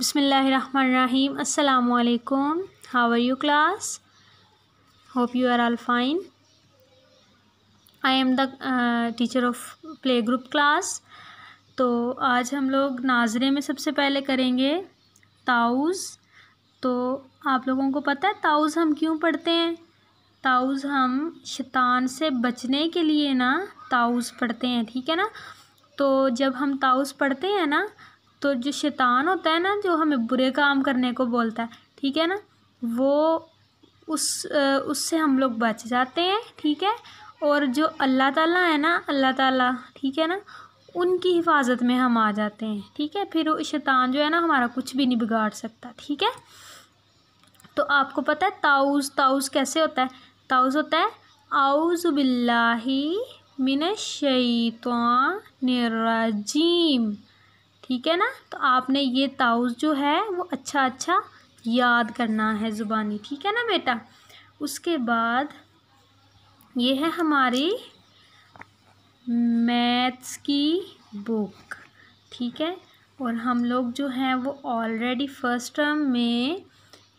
बिसमीम अल्लाम how are you class hope you are all fine I am the teacher of play group class तो आज हम लोग नाजरे में सबसे पहले करेंगे ताउज़ तो आप लोगों को पता है ताउज़ हम क्यों पढ़ते हैं ताउज़ हम शैतान से बचने के लिए ना ताउज़ पढ़ते हैं ठीक है ना तो जब हम ताउज़ पढ़ते हैं ना तो जो शैतान होता है ना जो हमें बुरे काम करने को बोलता है ठीक है ना वो उस उससे हम लोग बच जाते हैं ठीक है और जो अल्लाह ताला है ना अल्लाह ताला ठीक है ना उनकी हिफाजत में हम आ जाते हैं ठीक है फिर वो शैतान जो है ना हमारा कुछ भी नहीं बिगाड़ सकता ठीक है तो आपको पता है ताउस ताउस कैसे होता है ताउस होता है आउज़बिल्लाही मिन शैतान राजीम ठीक है ना तो आपने ये ताउस जो है वो अच्छा अच्छा याद करना है ज़ुबानी ठीक है ना बेटा उसके बाद ये है हमारी मैथ्स की बुक ठीक है और हम लोग जो हैं वो ऑलरेडी फर्स्ट टर्म में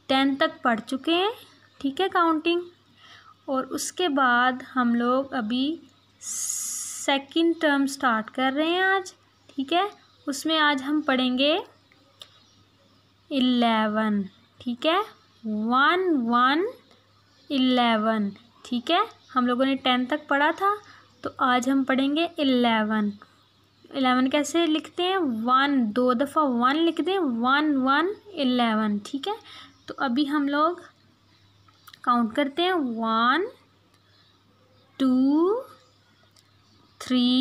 टेंथ तक पढ़ चुके हैं ठीक है काउंटिंग और उसके बाद हम लोग अभी सेकंड टर्म स्टार्ट कर रहे हैं आज ठीक है उसमें आज हम पढ़ेंगे इलेवन ठीक है वन वन इलेवन ठीक है हम लोगों ने टेन तक पढ़ा था तो आज हम पढ़ेंगे इलेवन इलेवन कैसे लिखते हैं वन दो दफ़ा वन लिख दें वन वन इलेवन ठीक है तो अभी हम लोग काउंट करते हैं one two three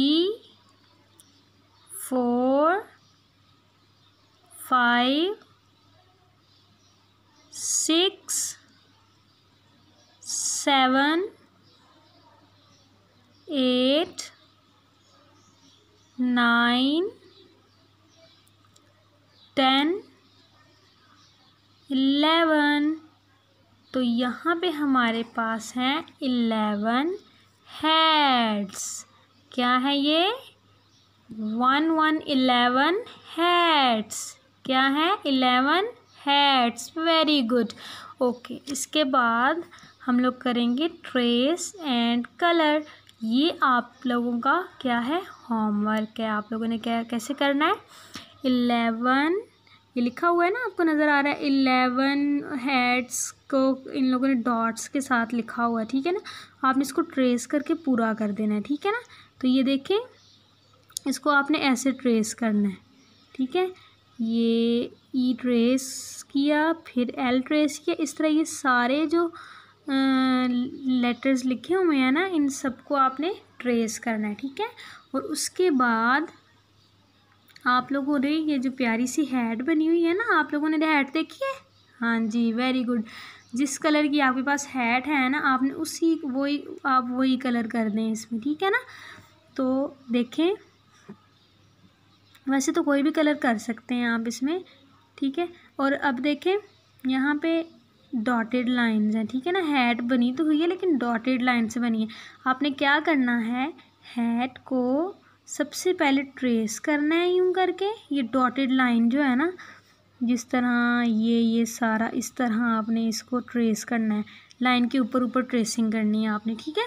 five six seven eight nine ten eleven तो यहाँ पे हमारे पास हैं इलेवन हेड्स क्या है ये वन वन इलेवन हेड्स क्या है eleven heads very good okay इसके बाद हम लोग करेंगे ट्रेस एंड कलर ये आप लोगों का क्या है होमवर्क है आप लोगों ने क्या कैसे करना है इलेवन ये लिखा हुआ है ना आपको नज़र आ रहा है इलेवन हेड्स को इन लोगों ने डॉट्स के साथ लिखा हुआ है ठीक है ना आपने इसको ट्रेस करके पूरा कर देना है ठीक है ना तो ये देखें इसको आपने ऐसे ट्रेस करना है ठीक है ये ई ट्रेस किया फिर एल ट्रेस किया इस तरह ये सारे जो लेटर्स लिखे हुए हैं ना इन सबको आपने ट्रेस करना है ठीक है और उसके बाद आप लोगों ने ये जो प्यारी सी हैड बनी हुई है ना आप लोगों ने हैड देखी है हाँ जी वेरी गुड जिस कलर की आपके पास हैट है ना आपने उसी वही आप वही कलर कर दें इसमें ठीक है ना तो देखें वैसे तो कोई भी कलर कर सकते हैं आप इसमें ठीक है और अब देखें यहाँ पे डॉटेड लाइंस हैं ठीक है ना हैट बनी तो हुई है लेकिन डॉटेड लाइन से बनी है आपने क्या करना है हैट को सबसे पहले ट्रेस करना है यूँ करके ये डॉटेड लाइन जो है ना जिस तरह ये ये सारा इस तरह आपने इसको ट्रेस करना है लाइन के ऊपर ऊपर ट्रेसिंग करनी है आपने ठीक है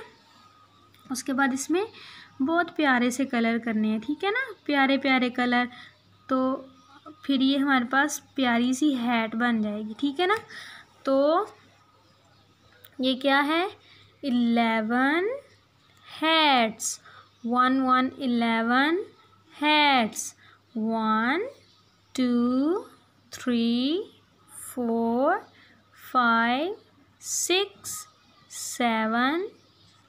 उसके बाद इसमें बहुत प्यारे से कलर करने हैं ठीक है ना प्यारे प्यारे कलर तो फिर ये हमारे पास प्यारी सी हैट बन जाएगी ठीक है ना तो ये क्या है eleven hats one one eleven hats one two three four five six seven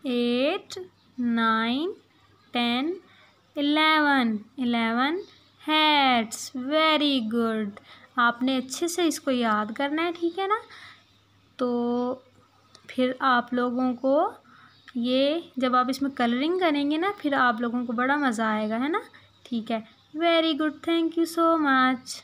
eight nine ten eleven eleven hats very good आपने अच्छे से इसको याद करना है ठीक है ना तो फिर आप लोगों को ये जब आप इसमें कलरिंग करेंगे ना फिर आप लोगों को बड़ा मज़ा आएगा है ना ठीक है very good thank you so much